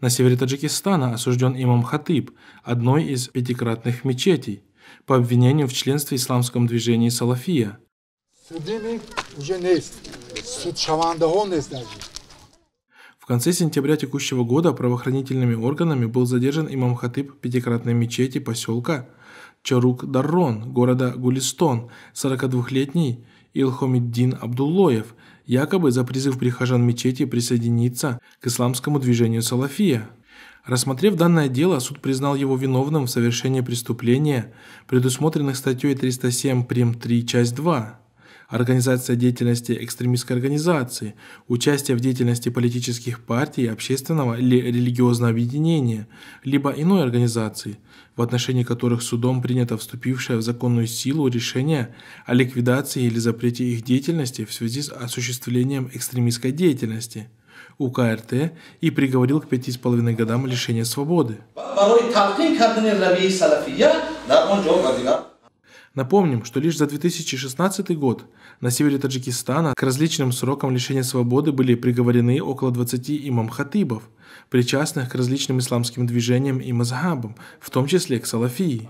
На севере Таджикистана осужден имам Хатыб, одной из пятикратных мечетей, по обвинению в членстве в исламском движении Салафия. В конце сентября текущего года правоохранительными органами был задержан имам Хатыб пятикратной мечети поселка Чарук-Даррон города Гулистон, 42-летний Илхомиддин Абдуллоев, якобы за призыв прихожан мечети присоединиться к исламскому движению салафия. Рассмотрев данное дело, суд признал его виновным в совершении преступления, предусмотренных статьей 307 прим. 3 часть 2 организация деятельности экстремистской организации, участие в деятельности политических партий, общественного или религиозного объединения, либо иной организации, в отношении которых судом принято вступившее в законную силу решение о ликвидации или запрете их деятельности в связи с осуществлением экстремистской деятельности – УКРТ и приговорил к пяти с половиной годам лишения свободы. Напомним, что лишь за 2016 год на севере Таджикистана к различным срокам лишения свободы были приговорены около 20 имам-хатыбов, причастных к различным исламским движениям и мазхабам, в том числе к салафии.